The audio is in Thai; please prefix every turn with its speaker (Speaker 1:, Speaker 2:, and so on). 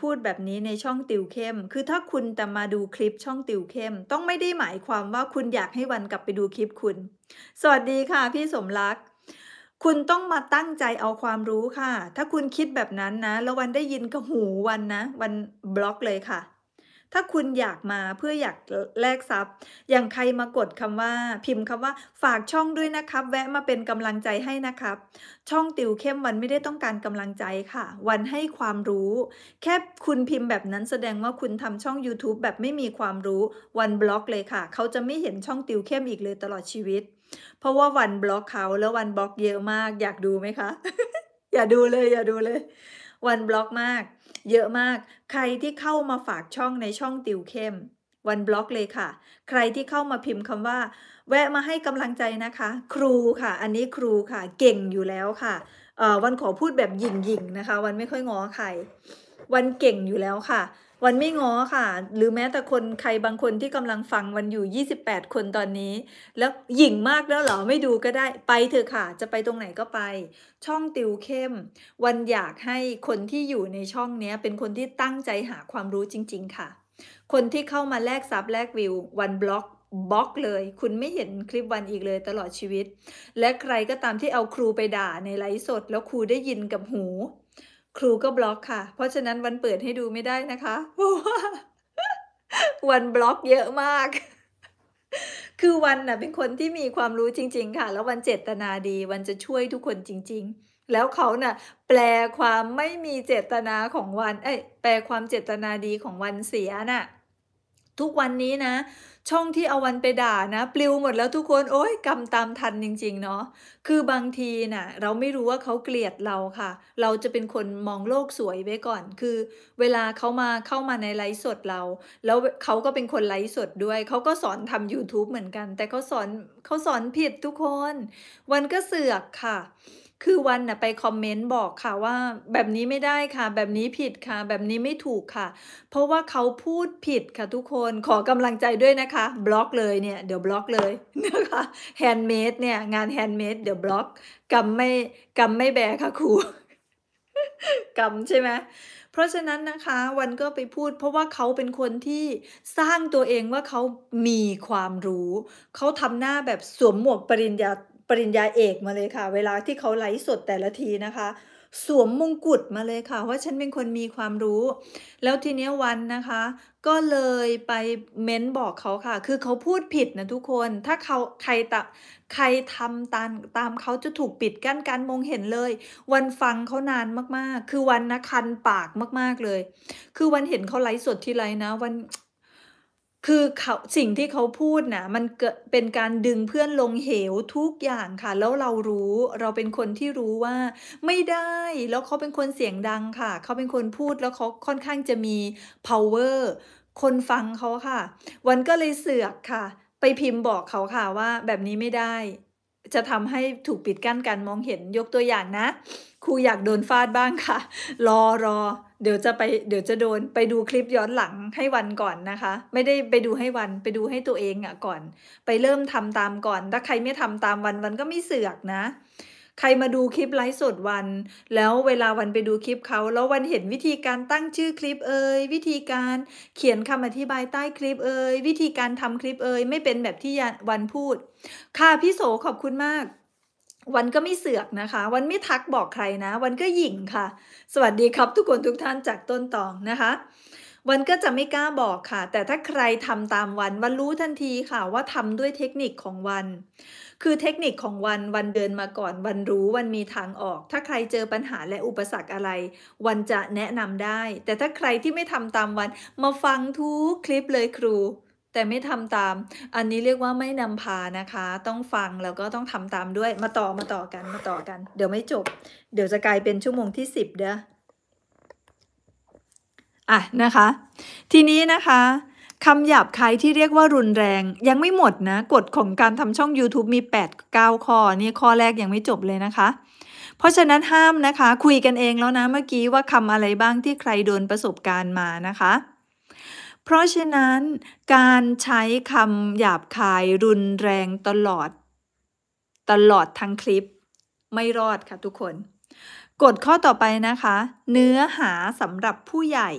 Speaker 1: พูดแบบนี้ในช่องติวเข้ม คือถ้าคุณแต่มาดูคลิปช่องติวเข้ม ต้องไม่ได้หมายความว่าคุณอยากให้วันกลับไปดูคลิปคุณ สวัสดีค่ะ พี่สมรักคุณต้องมาตั้งใจเอาความรู้ค่ะ ถ้าคุณคิดแบบนั้นนะ แล้ววันได้ยินกับหูวันนะ วันบล็อกเลยค่ะถ้าคุณอยากมาเพื่ออยากแลกทรัพย์ อย่างใครมากดคำว่าพิมพ์คำว่าฝากช่องด้วยนะครับ แวะมาเป็นกำลังใจให้นะครับ ช่องติวเข้มวันไม่ได้ต้องการกำลังใจค่ะ วันให้ความรู้ แค่คุณพิมพ์แบบนั้นแสดงว่าคุณทำช่อง YouTube แบบไม่มีความรู้วันบล็อกเลยค่ะ เขาจะไม่เห็นช่องติวเข้มอีกเลยตลอดชีวิต เพราะว่าวันบล็อกเขาแล้ววันบล็อกเยอะมาก อยากดูไหมคะ อย่าดูเลยอย่าดูเลย วันบล็อกมากเยอะมาก ใครที่เข้ามาฝากช่องในช่องติวเข้ม วันบล็อกเลยค่ะ ใครที่เข้ามาพิมพ์คำว่า แวะมาให้กำลังใจนะคะ ครูค่ะ อันนี้ครูค่ะ เก่งอยู่แล้วค่ะ วันขอพูดแบบหยิ่งๆนะคะ วันไม่ค่อยง้อใครวันเก่งอยู่แล้วค่ะ วันไม่ง้อค่ะ หรือแม้แต่คนใครบางคนที่กำลังฟังวันอยู่ 28 คนตอนนี้ แล้วหยิ่งมากแล้วเหรอไม่ดูก็ได้ ไปเถอะค่ะ จะไปตรงไหนก็ไป ช่องติวเข้มวันอยากให้คนที่อยู่ในช่องนี้เป็นคนที่ตั้งใจหาความรู้จริง ๆ ค่ะ คนที่เข้ามาแลกซับแลกวิววันบล็อกบล็อกเลย คุณไม่เห็นคลิปวันอีกเลยตลอดชีวิต และใครก็ตามที่เอาครูไปด่าในไลฟ์สด แล้วครูได้ยินกับหูครูก็บล็อกค่ะ เพราะฉะนั้นวันเปิดให้ดูไม่ได้นะคะเพราะว่าวันบล็อกเยอะมาก คือวันน่ะ เป็นคนที่มีความรู้จริงๆ ค่ะ แล้ววันเจตนาดีวันจะช่วยทุกคนจริงๆ แล้วเขาน่ะ แปลความไม่มีเจตนาของวันเอ้ยแปลความเจตนาดีของวันเสียน่ะทุกวันนี้นะ ช่องที่เอาวันไปด่านะ ปลิวหมดแล้วทุกคนโอ้ยกรรม ตามทันจริง ๆ เนาะคือบางทีนะ่ะ เราไม่รู้ว่าเขาเกลียดเราค่ะ เราจะเป็นคนมองโลกสวยไว้ก่อน คือ เวลาเขามาเข้ามาในไลฟ์สดเราแล้วเขาก็เป็นคนไลฟ์สดด้วยเขาก็สอนทำ YouTube เหมือนกัน แต่เขาสอนเขาสอนผิดทุกคน วันก็เสือกค่ะคือวันน่ะไปคอมเมนต์บอกค่ะว่าแบบนี้ไม่ได้ค่ะ แบบนี้ผิดค่ะ แบบนี้ไม่ถูกค่ะ เพราะว่าเขาพูดผิดค่ะทุกคนขอกำลังใจด้วยนะคะบล็อกเลยเนี่ยเดี๋ยวบล็อกเลยนะคะแฮนด์เมดเนี่ยงานแฮนด์เมดเดี๋ยวบล็อกกำไม่กำไม่แบค่ะครูกำใช่ไหมเพราะฉะนั้นนะคะวันก็ไปพูดเพราะว่าเขาเป็นคนที่สร้างตัวเองว่าเขามีความรู้ เขาทำหน้าแบบสวมหมวกปริญญาปริญญาเอกมาเลยค่ะ เวลาที่เขาไลฟ์สดแต่ละทีนะคะ สวมมงกุฎมาเลยค่ะว่าฉันเป็นคนมีความรู้ แล้วทีเนี้ยวันนะคะ ก็เลยไปเม้นบอกเขาค่ะ คือเขาพูดผิดนะทุกคนถ้าเขาใครตะใครทำตามตามเขาจะถูกปิดกั้นการมองเห็นเลย วันฟังเขานานมากๆ คือวันนะคันปากมากๆเลย คือวันเห็นเขาไลฟ์สดทีไรนะ วันคือเขาสิ่งที่เขาพูดนะมันเกิดเป็นการดึงเพื่อนลงเหวทุกอย่างค่ะ แล้วเรารู้เราเป็นคนที่รู้ว่าไม่ได้แล้วเขาเป็นคนเสียงดังค่ะ เขาเป็นคนพูดแล้วเขาค่อนข้างจะมี power คนฟังเขาค่ะ วันก็เลยเสือกค่ะ ไปพิมพ์บอกเขาค่ะว่าแบบนี้ไม่ได้จะทำให้ถูกปิดกั้นการมองเห็นยกตัวอย่างนะครูอยากโดนฟาดบ้างค่ะ รอรอเดี๋ยวจะไปเดี๋ยวจะโดนไปดูคลิปย้อนหลังให้วันก่อนนะคะ ไม่ได้ไปดูให้วันไปดูให้ตัวเองอะ่ะก่อน ไปเริ่มทำตามก่อน ถ้าใครไม่ทำตามวันวันก็ไม่เสือกนะใครมาดูคลิปไลฟ์สดวัน แล้วเวลาวันไปดูคลิปเขาแล้ววันเห็นวิธีการตั้งชื่อคลิปเอ่ยวิธีการเขียนคำอธิบายใต้คลิปเอ่ยวิธีการทำคลิปเอ่ยไม่เป็นแบบที่วันพูด ค่ะพี่โสขอบคุณมาก วันก็ไม่เสือกนะคะ วันไม่ทักบอกใครนะ วันก็หยิ่งค่ะ สวัสดีครับทุกคนทุกท่านจากต้นตองนะคะวันก็จะไม่กล้าบอกค่ะ แต่ถ้าใครทำตามวันวันรู้ทันทีค่ะว่าทำด้วยเทคนิคของวัน คือเทคนิคของวันวันเดินมาก่อนวันรู้วันมีทางออก ถ้าใครเจอปัญหาและอุปสรรคอะไร วันจะแนะนำได้ แต่ถ้าใครที่ไม่ทำตามวันมาฟังทุกคลิปเลยครู แต่ไม่ทำตาม อันนี้เรียกว่าไม่นำพานะคะ ต้องฟังแล้วก็ต้องทำตามด้วย มาต่อมาต่อกันมาต่อกันเดี๋ยวไม่จบ เดี๋ยวจะกลายเป็นชั่วโมงที่สิบเด้ออ่ะนะคะ ทีนี้นะคะคำหยาบคายที่เรียกว่ารุนแรงยังไม่หมดนะกฎของการทำช่อง YouTube มี8-9ข้อนี่ข้อแรกยังไม่จบเลยนะคะ เพราะฉะนั้นห้ามนะคะคุยกันเองแล้วนะเมื่อกี้ว่าคำอะไรบ้างที่ใครโดนประสบการณ์มานะคะ เพราะฉะนั้นการใช้คำหยาบคาย รุนแรงตลอด ตลอดทั้งคลิปไม่รอดค่ะทุกคนกฎข้อต่อไปนะคะ เนื้อหาสำหรับผู้ใหญ่